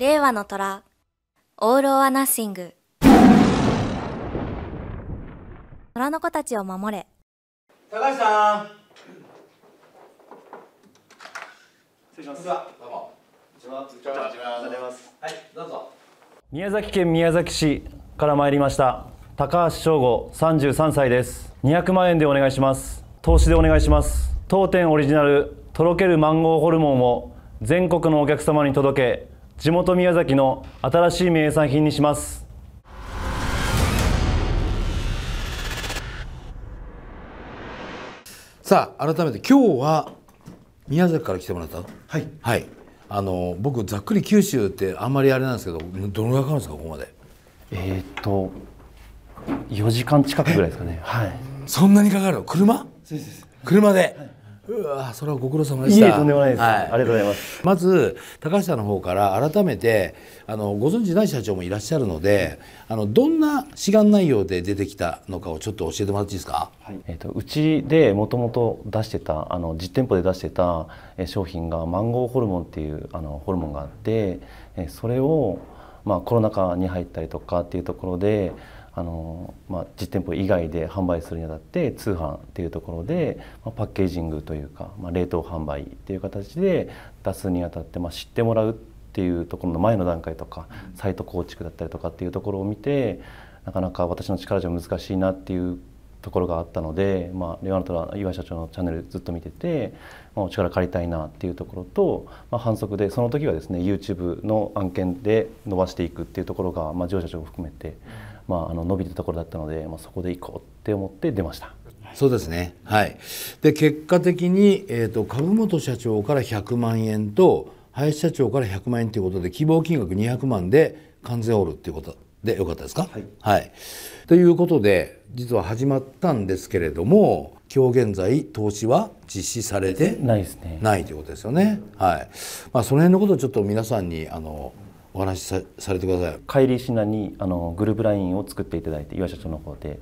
令和の虎、オール・オア・ナッシング。虎の子たちを守れ。高橋さん。失礼します。どうも。はい、どうぞ。宮崎県宮崎市から参りました。高橋翔吾、33歳です。200万円でお願いします。投資でお願いします。当店オリジナルとろけるマンゴーホルモンを全国のお客様に届け地元宮崎の新しい名産品にしますさあ改めて今日は宮崎から来てもらったはいはいあの僕ざっくり九州ってあんまりあれなんですけどどのぐらいかかるんですかここまでえー、っと4時間近くぐらいですかねはいそんなにかかるの車車で、はいうわそれはご苦労様でしたいえとんでもないです、はい、ありがとうございますまず高橋さんの方から改めてあのご存知ない社長もいらっしゃるのであのどんな志願内容で出てきたのかをちょっと教えてもらっていいですか、はいえーと、とうちでもともと出してたあの実店舗で出してた商品がマンゴーホルモンっていうあのホルモンがあってそれを、まあ、コロナ禍に入ったりとかっていうところであの、まあ、実店舗以外で販売するにあたって通販っていうところで、まあ、パッケージングというか、まあ、冷凍販売っていう形で出すにあたって、まあ、知ってもらうっていうところの前の段階とかサイト構築だったりとかっていうところを見てなかなか私の力じゃ難しいなっていうところがあったので、まあ、レオナトラ岩井社長のチャンネルずっと見てて、まあ、お力借りたいなっていうところと、まあ、反則でその時はですね YouTube の案件で伸ばしていくっていうところが、まあ、上社長を含めてまあ、あの伸びてたろだったので、まあ、そこで行こうって思って出ました。そうですね、はい、で結果的に、えーと、株本社長から100万円と林社長から100万円ということで希望金額200万で関税を折るということでよかったですか、はい、はい、ということで実は始まったんですけれども今日現在投資は実施されてないですねないということですよね。はいまあ、その辺のことをちょっと皆さんにあのお話しされてください帰りリにあのグループラインを作っていただいて岩社長の方で。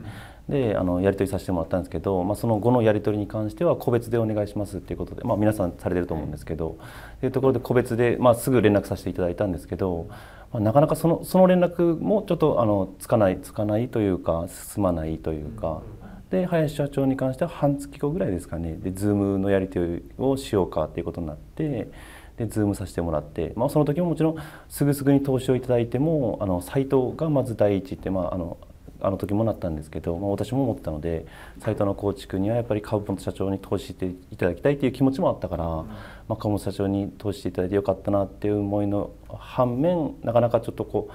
であのやり取りさせてもらったんですけど、まあ、その後のやり取りに関しては個別でお願いしますっていうことで、まあ、皆さんされてると思うんですけど、というところで個別で、まあ、すぐ連絡させていただいたんですけど、まあ、なかなかそのその連絡もちょっとあのつかないつかないというか進まないというか。で林社長に関しては半月後ぐらいですかねで Zoom のやり取りをしようかっていうことになってでズームさせてもらって、まあ、その時ももちろんすぐすぐに投資をいただいてもあのサイトがまず第一って、まあ、あのあの時もなったんですけど、まあ、私も思ったのでサイトの構築にはやっぱり川本社長に投資していただきたいっていう気持ちもあったから、うまあ、本社長に投資していただいてよかったなっていう思いの反面なかなかちょっとこ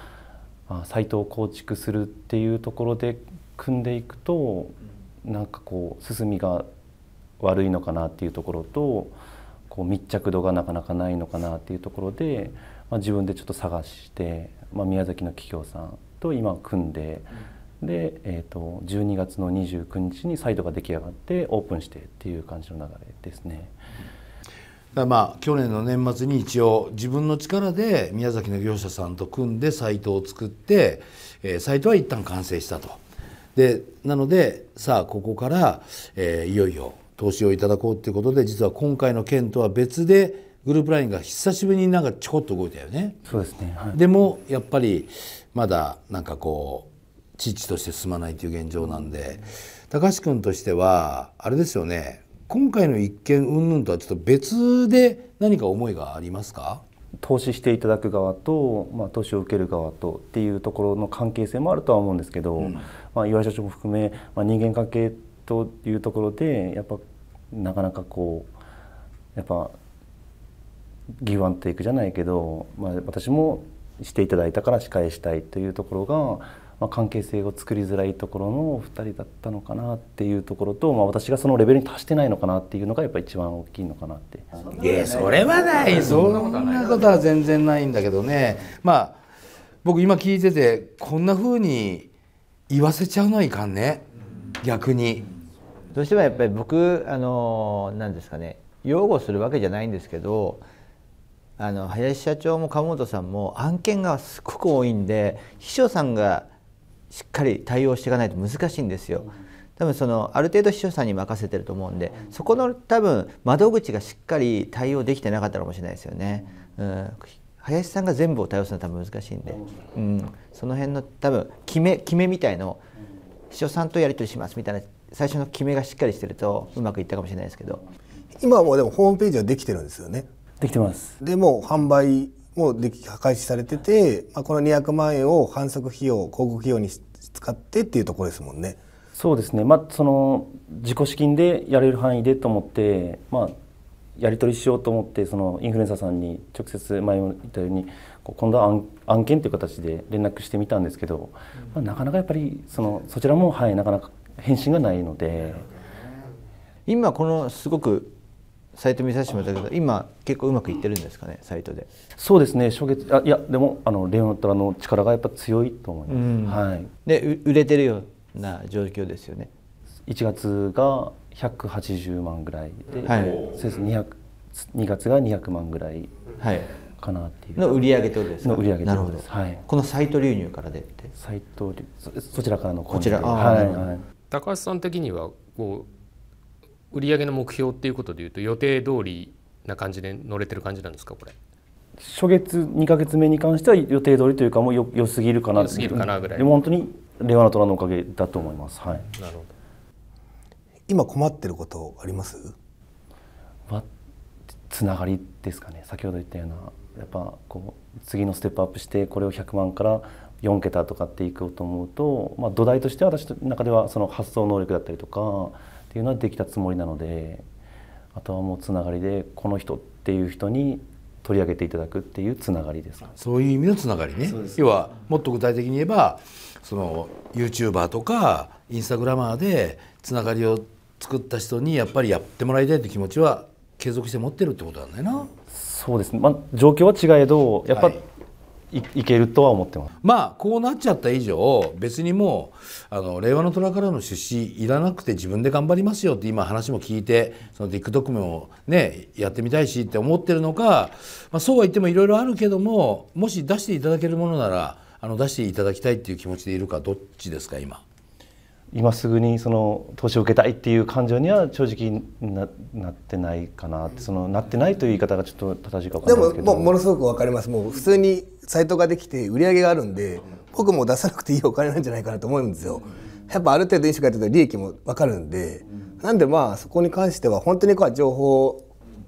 うサイトを構築するっていうところで組んでいくとなんかこう進みが悪いのかなっていうところと。こう密着度がなかなかないのかなっていうところで、まあ、自分でちょっと探して、まあ、宮崎の企業さんと今組んで、うん、で、えーと、12月の29日にサイトが出来上がってオープンしてっていう感じの流れですね。だまあ去年の年末に一応自分の力で宮崎の業者さんと組んでサイトを作って、えー、サイトは一旦完成したと。でなのでさあここから、えー、いよいよ投資をいただこうっていうことで実は今回の件とは別でグループラインが久しぶりになんかちょこっと動いたよね。そうですね、はい、でもやっぱりまだなんかこう父として進まないという現状なんで、うん、高橋君としてはあれですよね今回の一件云々とはちょっと別で何か思いがありますか投資していただく側と、まあ、投資を受ける側とっていうところの関係性もあるとは思うんですけど、うん、まあ、岩井社長も含め、まあ、人間関係というところでやっぱなかなかこうやっぱギブアンテイクじゃないけど、まあ、私もしていただいたから仕返したいというところが、まあ、関係性を作りづらいところの2人だったのかなっていうところと、まあ、私がそのレベルに達してないのかなっていうのがやっぱ一番大きいのかなって。いやそれはないそんなことは全然ないんだけどねまあ僕今聞いててこんなふうに言わせちゃうのはいかんね逆に。どうしてもやっぱり僕あのなんですかね擁護するわけじゃないんですけどあの林社長も川本さんも案件がすごく多いんで秘書さんがしっかり対応していかないと難しいんですよ。多分そのある程度秘書さんに任せてると思うんでそこの多分窓口がしっかり対応できてなかったかもしれないですよね。うん、林さんが全部を対応するのは多分難しいんで、うん、その辺の多分決め決めみたいの秘書さんとやり取りしますみたいな最初の決めがしっかりしてるとうまくいったかもしれないですけど今はでもホームページはできてるんですよねできてますでも販売もでき開始されてて、まあ、この200万円を販促費用広告費用に使ってっていうところですもんねそうですねまあその自己資金でやれる範囲でと思ってまあやり取りしようと思ってそのインフルエンサーさんに直接前も言ったように今度は案件という形で連絡してみたんですけど、まあ、なかなかやっぱりそのそちらも、はい、なかなか返信がないので今このすごくサイト見させてもらったけど今結構うまくいってるんですかねサイトでそうですね初月あいやでもあのレオタの力がやっぱ強いと思います、うん、はい、で売れてるような状況ですよね1月が180万ぐらいで、はい、そうです2 2月が200万ぐらいかなっていう、はい、の売り上げとですの売上なるほど、はい、このサイト流入からでってサイトそちらからのこちらはい、はい高橋さん的にはこう売上の目標っていうことでいうと予定通りな感じで乗れてる感じなんですかこれ初月2か月目に関しては予定通りというかもうよよすぎるかな良すぎるかなぐらいでも本当に令和の虎のおかげだと思います、はい、なるほど今困ってることありますつながりですかね先ほど言ったようなやっぱこう次のステップアップしてこれを100万から4桁とかっていこうと思うと、まあ、土台として私の中ではその発想能力だったりとかっていうのはできたつもりなのであとはもうつながりでこの人っていう人に取り上げていただくっていうつながりですそういう意味のつながりね要はもっと具体的に言えばその YouTuber とかインスタグラマーでつながりを作った人にやっぱりやってもらいたいって気持ちは継続して持ってるってことなんだよな。そうですね、まあ、状況は違えどやっぱ、はい、いけるとは思ってますまあこうなっちゃった以上別にもうあの令和の虎からの出資いらなくて自分で頑張りますよって今話も聞いてその TikTok もねやってみたいしって思ってるのか、まあ、そうは言ってもいろいろあるけどももし出していただけるものならあの出していただきたいっていう気持ちでいるかどっちですか今。今すぐにその投資を受けたいっていう感情には正直ななってないかなそのなってないという言い方がちょっと正しいか分からないですけどでもものすごくわかりますもう普通にサイトができて売り上げがあるんで僕も出さなくていいお金なんじゃないかなと思うんですよ。やっぱある程度飲食やってると利益も分かるんでなんでまあそこに関しては本当にこう情報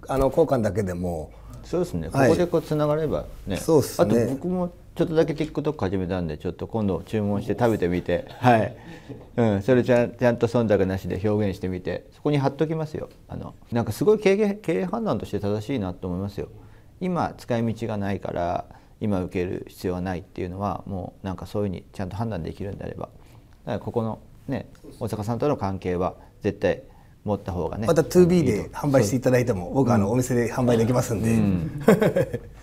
あの交換だけでもそうですね、はい、ここでこうつながればねそうですねあと僕もちょっとだけ TikTok 始めたんでちょっと今度注文して食べてみて はい、うん、それちゃんちゃんと忖度なしで表現してみてそこに貼っときますよあのなんかすごい経営経営判断として正しいなと思いますよ今使い道がないから今受ける必要はないっていうのはもうなんかそういうふうにちゃんと判断できるんであればだからここのね大阪さんとの関係は絶対持った方がねまた 2B で販売していただいても僕はあのお店で販売できますんで、うん、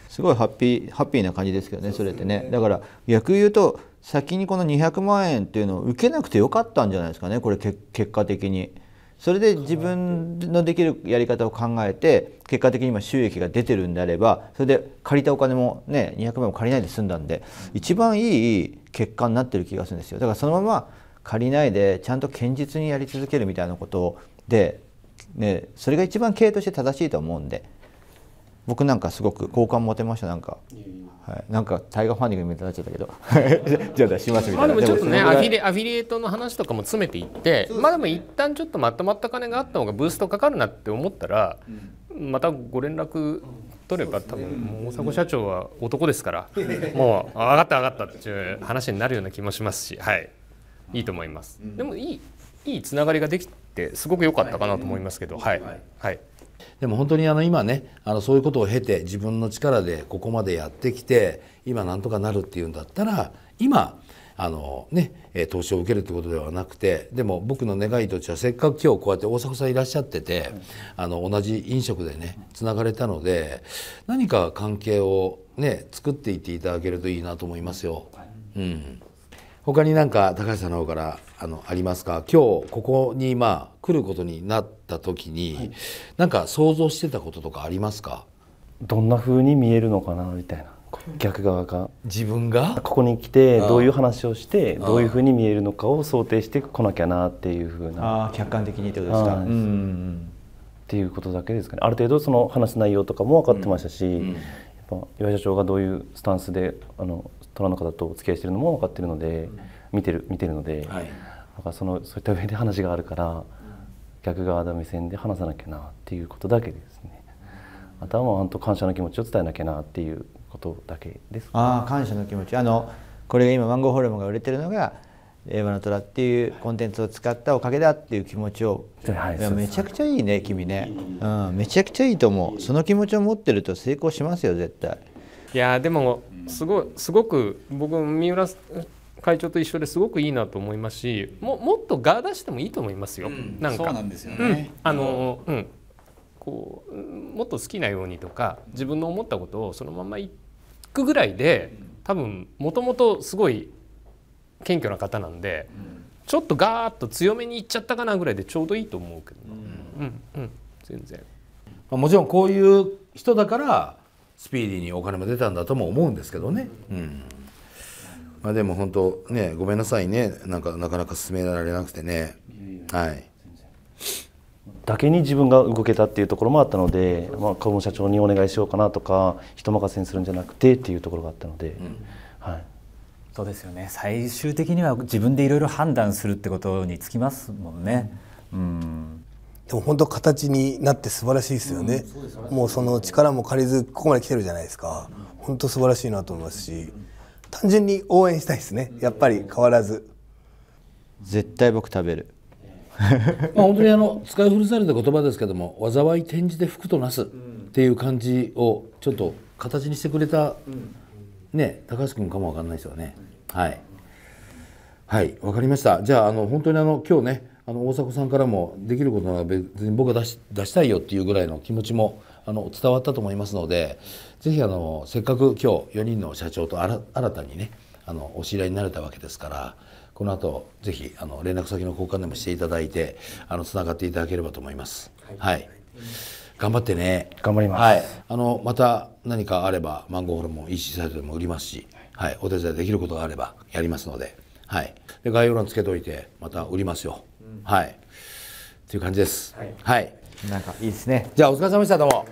すごいハッピーハッピーな感じですけどねそれってねだから逆言うと先にこの200万円っていうのを受けなくてよかったんじゃないですかねこれけ結果的に。それで自分のできるやり方を考えて結果的に今収益が出てるんであればそれで借りたお金もね200万も借りないで済んだんで一番いい結果になってる気がするんですよだからそのまま借りないでちゃんと堅実にやり続けるみたいなことで、ね、それが一番経営として正しいと思うんで。僕なんかすごく好感持てましたなんか。はい、なんかタイガーファンディングみたいになっちゃったけど じゃあ出しますみたいな、あ、でもちょっとねアフィリアフィリエイトの話とかも詰めていってまあでも一旦ちょっとまとまった金があった方がブーストかかるなって思ったら、うん、またご連絡取れば、ね、多分大迫社長は男ですから、うん、もう上がった上がったっていう話になるような気もしますし、はい、いいと思います、うん、でもいいいいつながりができてすごく良かったかなと思いますけどはい。はい、はいでも本当にあの今ねあのそういうことを経て自分の力でここまでやってきて今なんとかなるっていうんだったら今あのね、投資を受けるってことではなくてでも僕の願いとしてはせっかく今日こうやって大迫さんいらっしゃってて、あの同じ飲食でねつながれたので何か関係をね作っていっていただけるといいなと思いますよ。うん他になんか高橋さんの方からあのありますか今日ここにまあ来ることになった時に、はい、なんか想像してたこととかありますかどんな風に見えるのかなみたいな逆側が自分がここに来てどういう話をしてどういうふうに見えるのかを想定してこなきゃなっていうふうなあ客観的にってことですか、っていうことだけですかねある程度その話す内容とかも分かってましたし、うんうん、やっぱ岩井社長がどういうスタンスであの虎の方とお付き合いしてるのも分かってるので、見てる見てるので、はい、なんかそのそういった上で話があるから、逆側の目線で話さなきゃなっていうことだけですね。あとはもう本当感謝の気持ちを伝えなきゃなっていうことだけです、ああ感謝の気持ちあのこれが今マンゴーホルモンが売れてるのが映画の虎っていうコンテンツを使ったおかげだっていう気持ちを、はい、めちゃくちゃいいね君ね、うん、めちゃくちゃいいと思うその気持ちを持ってると成功しますよ絶対いやでもすごすごく僕三浦会長と一緒ですごくいいなと思いますしももっとガー出してもいいと思いますよ、うん、なんか。んですよね、うん、あのうんこうもっと好きなようにとか自分の思ったことをそのままいくぐらいで多分もともとすごい謙虚な方なんで、うん、ちょっとガーッと強めにいっちゃったかなぐらいでちょうどいいと思うけど、うんうん、全然。もちろんこういう人だからスピーディーにお金も出たんだとも思うんですけどね。うんまあ、でも本当ねごめんなさいねなんかなかなか進められなくてね。はい、だけに自分が動けたっていうところもあったので、まあ、株社長にお願いしようかなとか人任せにするんじゃなくてっていうところがあったので、うん、はい、そうですよね最終的には自分でいろいろ判断するってことにつきますもんね。うんでも本当形になって素晴らしいですよねもうその力も借りずここまで来てるじゃないですか、ん、本当素晴らしいなと思いますし単純に応援したいですねやっぱり変わらず絶対僕食べる まあ本当にあの使い古された言葉ですけども災い転じて福となすっていう感じをちょっと形にしてくれた、ね高橋君かもわかんないですよねはいはいわかりましたじゃああの本当にあの今日ねあの大迫さんからもできることなら別に僕が出し出したいよっていうぐらいの気持ちもあの伝わったと思いますのでぜひあのせっかく今日4人の社長と新たにねあのお知り合いになれたわけですからこの後ぜひあの連絡先の交換でもしていただいてあのつながっていただければと思います。はい、はい、頑張ってね。頑張ります。はい、あのまた何かあればマンゴーホルモン EC サイトでも売りますし、はい、お手伝いできることがあればやりますので、はい。で概要欄つけておいてまた売りますよ。はいという感じですはい、はい、なんかいいですねじゃあお疲れ様でしたどうも